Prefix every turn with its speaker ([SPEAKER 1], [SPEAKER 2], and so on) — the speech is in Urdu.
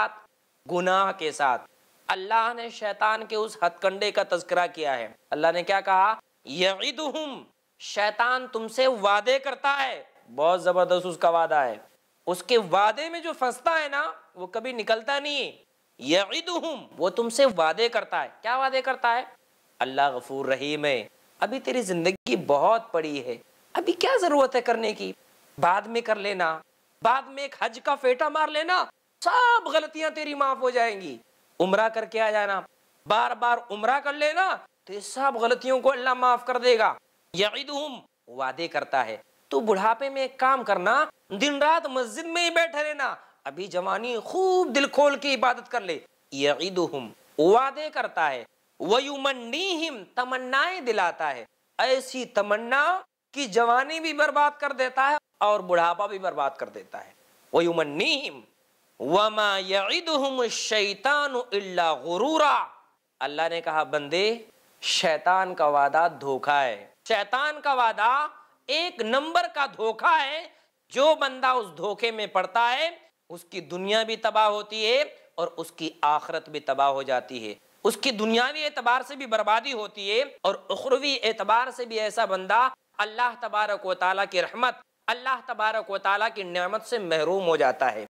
[SPEAKER 1] ساتھ گناہ کے ساتھ اللہ نے شیطان کے اس حد کنڈے کا تذکرہ کیا ہے اللہ نے کیا کہا یعیدہم شیطان تم سے وعدے کرتا ہے بہت زبردست اس کا وعدہ ہے اس کے وعدے میں جو فنستا ہے نا وہ کبھی نکلتا نہیں ہے یعیدہم وہ تم سے وعدے کرتا ہے کیا وعدے کرتا ہے اللہ غفور رحیم ہے ابھی تیری زندگی بہت پڑی ہے ابھی کیا ضرورت ہے کرنے کی بعد میں کر لینا بعد میں ایک حج کا فیٹا مار لینا سب غلطیاں تیری معاف ہو جائیں گی عمرہ کر کے آ جانا بار بار عمرہ کر لینا تو سب غلطیوں کو اللہ معاف کر دے گا یعیدہم وعدے کرتا ہے تو بڑھاپے میں ایک کام کرنا دن رات مسجد میں ہی بیٹھ جوانی خوب دل کھول کے عبادت کر لے یعیدہم وعدے کرتا ہے دلاتا ہے ایسی تمنا کی جوانی بھی برباد کر دیتا ہے اور بڑھاپا بھی برباد کر دیتا ہے وَيُمَنِّيهِمْ وما یعدهم الشیطان الا غرورا اللہ نے کہا بندے شیطان کا وعدہ دھوکا ہے شیطان کا وعدہ ایک نمبر کا دھوکا ہے جو بندہ اس دھوکے میں پڑتا ہے اس کی دنیا بھی تباہ ہوتی ہے اور اس کی آخرت بھی تباہ ہو جاتی ہے اس کی دنیاوی اعتبار سے بھی بربادی ہوتی ہے اور اخروی اعتبار سے بھی ایسا بندہ اللہ تبارک و تعالیٰ کی رحمت اللہ تبارک و تعالیٰ کی نعمت سے محروم ہو جاتا ہے